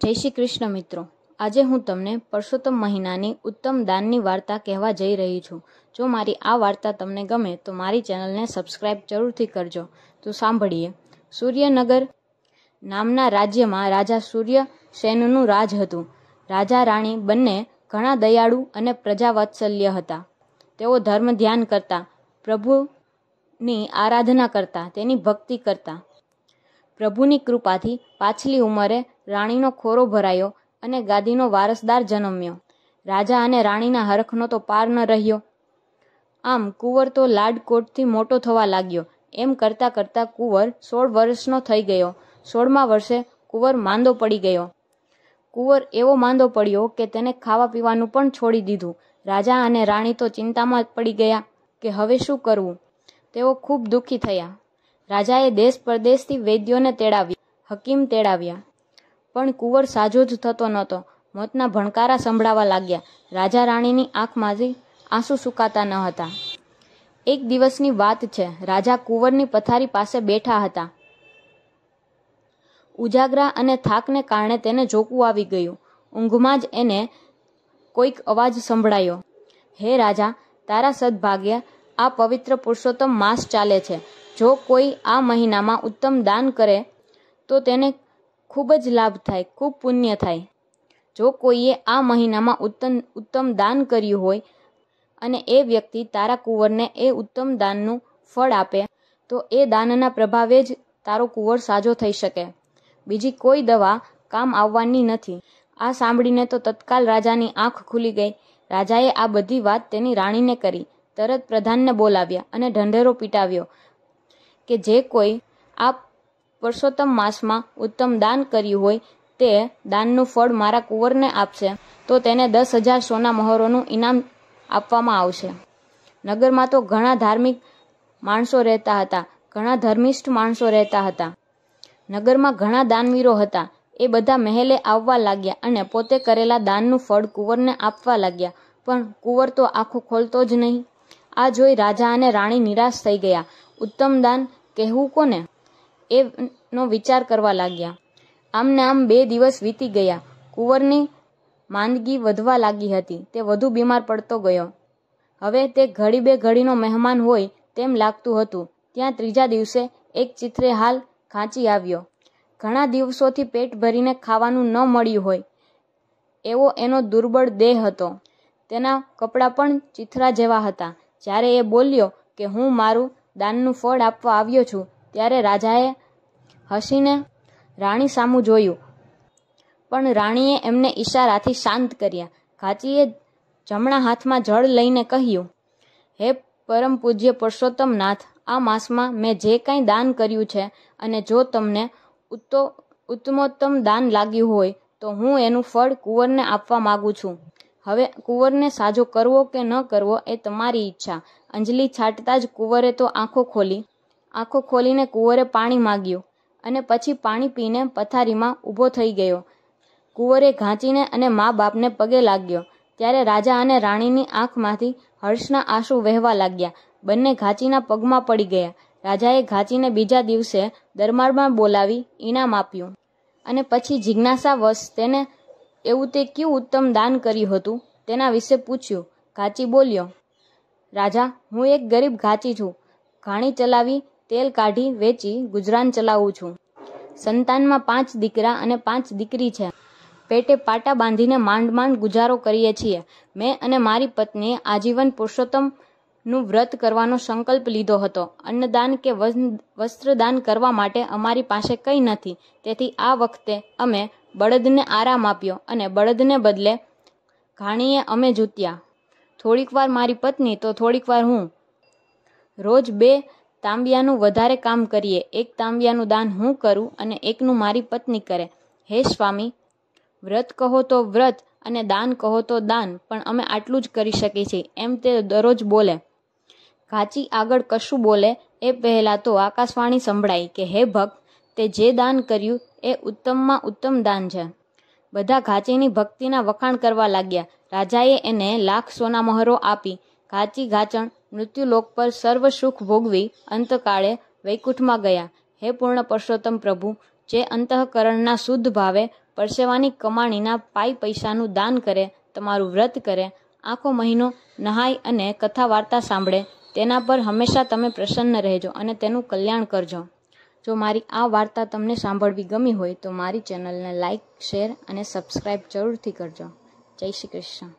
જય શ્રી કૃષ્ણ મિત્રો આજે હું તમને પરસોત્તમ મહિનાની ઉત્તમ દાનની વાર્તા કહેવા જઈ રહી છું જો મારી આ વાર્તા તમને ગમે તો મારી ચેનલને સબસ્ક્રાઇબ જરૂરથી કરજો તો સાંભળીએ સૂર્યનગર નામના રાજ્યમાં રાજા સૂર્ય સેનનું રાજ હતું રાજા રાણી બંને ઘણા દયાળુ અને પ્રજાવાત્સલ્ય હતા તેઓ ધર્મ ધ્યાન કરતા પ્રભુની આરાધના કરતા તેની ભક્તિ કરતા પ્રભુની કૃપાથી પાછલી ઉંમરે રાણીનો ખોરો ભરાયો અને ગાદીનો વારસદાર જન્મ્યો રાજા અને રાણીના હરખનો તો પાર ન રહ્યો આમ કુંવર તો લાડકોટથી મોટો થવા લાગ્યો એમ કરતાં કરતાં કુંવર સોળ વર્ષનો થઈ ગયો સોળમા વર્ષે કુંવર માંદો પડી ગયો કુંવર એવો માંદો પડ્યો કે તેને ખાવા પીવાનું પણ છોડી દીધું રાજા અને રાણી તો ચિંતામાં પડી ગયા કે હવે શું કરવું તેઓ ખૂબ દુઃખી થયા રાજાએ દેશ પરદેશથી વૈદ્યોને તેડાવ્યા હકીમ તેડાવ્યા પણ કુંવર સાજો જ થતો નહોતો મોતના ભણકારા સંભળાવા લાગ્યા રાજા રાણીની આંખમાંથી આંસુ સુકાતા ન હતા એક દિવસની વાત છે રાજા કુંવરની પથારી પાસે બેઠા હતા ઉજાગરા અને થાકને કારણે તેને જોકું આવી ગયું ઊંઘમાં જ એને કોઈક અવાજ સંભળાયો હે રાજા તારા સદભાગ્યા આ પવિત્ર પુરુષોત્તમ માસ ચાલે છે જો કોઈ આ મહિનામાં ઉત્તમ દાન કરે તો તેને ખૂબ જ લાભ થાય ખૂબ પુણ્ય થાય જો કોઈએ આ મહિનામાં ઉત્તમ ઉત્તમ દાન કર્યું હોય અને એ વ્યક્તિ તારા કુંવરને એ ઉત્તમ દાનનું ફળ આપે તો એ દાનના પ્રભાવે જ તારો કુંવર સાજો થઈ શકે બીજી કોઈ દવા કામ આવવાની નથી આ સાંભળીને તો તત્કાલ રાજાની આંખ ખુલી ગઈ રાજાએ આ બધી વાત તેની રાણીને કરી તરત પ્રધાનને બોલાવ્યા અને ઢંઢેરો પીટાવ્યો કે જે કોઈ આ પુરુષોત્તમ માસમાં ઉત્તમ દાન કર્યું હોય તે દાનનું ફળ મારા કુંવરને આપશે તો તેને દસ હજાર સોના મહોરોનું ઇનામ આપવામાં આવશે નગરમાં તો ઘણા ધાર્મિક માણસો રહેતા હતા ઘણા ધર્મિષ્ઠ માણસો રહેતા હતા નગરમાં ઘણા દાનવીરો હતા એ બધા મહેલે આવવા લાગ્યા અને પોતે કરેલા દાનનું ફળ કુંવરને આપવા લાગ્યા પણ કુંવર તો આખું ખોલતો જ નહીં આ જોઈ રાજા અને રાણી નિરાશ થઈ ગયા ઉત્તમ દાન કહેવું કોને એનો વિચાર કરવા લાગ્યા આમને આમ બે દિવસ વીતી ગયા કુંવરની માંદગી વધવા લાગી હતી તે વધુ બીમાર પડતો ગયો હવે તે ઘડી બે ઘડીનો મહેમાન હોય તેમ લાગતું હતું ત્યાં ત્રીજા દિવસે એક ચિત્રે હાલ ખાંચી આવ્યો ઘણા દિવસોથી પેટ ભરીને ખાવાનું ન મળ્યું હોય એવો એનો દુર્બળ દેહ હતો તેના કપડાં પણ ચિથરા જેવા હતા જ્યારે એ બોલ્યો કે હું મારું દાનનું ફળ આપવા આવ્યો છું ત્યારે રાજાએ હસીને રાણી સામું જોયું પણ રાણીએ એમને ઈશારાથી શાંત કર્યા ઘાચીએ જમણા હાથમાં જળ લઈને કહ્યું હે પરમ પૂજ્ય પુરુષોત્તમ નાથ આ માસમાં મેં જે કાંઈ દાન કર્યું છે અને જો તમને ઉત્તો ઉત્તમોત્તમ દાન લાગ્યું હોય તો હું એનું ફળ કુંવરને આપવા માગું છું હવે કુંવરને સાજો કરવો કે ન કરવો એ તમારી ઈચ્છા અંજલિ છાંટતા જ કુંવરે તો આંખો ખોલી આંખો ખોલીને કુંવરે પાણી માગ્યું અને પછી પાણી પીને પથારીમાં ઊભો થઈ ગયો કુંવરે ઘાંચીને અને મા બાપને પગે લાગ્યો ત્યારે રાજા અને રાણીની આંખમાંથી હર્ષના આંસુ વહેવા લાગ્યા બંને ઘાંચીના પગમાં પડી ગયા રાજાએ ઘાંચીને બીજા દિવસે દરબારમાં બોલાવી ઈનામ આપ્યું અને પછી જિજ્ઞાસાવશ તેને એવું તે કયું ઉત્તમ દાન કર્યું હતું તેના વિશે પૂછ્યું ઘાંચી બોલ્યો રાજા હું એક ગરીબ ઘાંચી છું ઘાણી ચલાવી તેલ કાઢી વેચી ગુજરાન ચલાવું છું સંતાનમાં પાંચ દીકરા અને પાંચ દીકરી છે પેટે પાટા બાંધીને માંડ માંડ ગુજારો કરીએ છીએ મેં અને મારી પત્નીએ આજીવન પુરુષોત્તમનું વ્રત કરવાનો સંકલ્પ લીધો હતો અન્નદાન કે વસ્ત્રદાન કરવા માટે અમારી પાસે કંઈ નથી તેથી આ વખતે અમે બળદને આરામ આપ્યો અને બળદને બદલે ઘાણીએ અમે જૂત્યા થોડીકવાર મારી પત્ની તો થોડીક વાર હું રોજ બે તાંબિયાનું વધારે કામ કરીએ એક તાંબિયાનું દાન હું કરું અને એકનું મારી પત્ની કરે હે સ્વામી વ્રત કહો તો વ્રત અને દાન કહો તો દાન પણ અમે આટલું જ કરી શકીએ છીએ એમ તે દરરોજ બોલે કાચી આગળ કશું બોલે એ પહેલાં તો આકાશવાણી સંભળાય કે હે ભક્ત તે જે દાન કર્યું એ ઉત્તમમાં ઉત્તમ દાન છે બધા ઘાચીની ભક્તિના વખાણ કરવા લાગ્યા રાજાએ એને લાખ સોના મહોરો આપી ઘાચી ઘાચણ મૃત્યુલોક પર સર્વ સુખ ભોગવી અંતકાળે વૈકુંઠમાં ગયા હે પૂર્ણ પરસોત્તમ પ્રભુ જે અંતઃકરણના શુદ્ધ ભાવે પરસેવાની કમાણીના પાઈ પૈસાનું દાન કરે તમારું વ્રત કરે આખો મહિનો નહાય અને કથા વાર્તા સાંભળે તેના પર હંમેશા તમે પ્રસન્ન રહેજો અને તેનું કલ્યાણ કરજો જો મારી આ વાર્તા તમને સાંભળવી ગમી હોય તો મારી ચેનલને લાઇક શેર અને સબસ્ક્રાઈબ જરૂરથી કરજો જય શ્રી કૃષ્ણ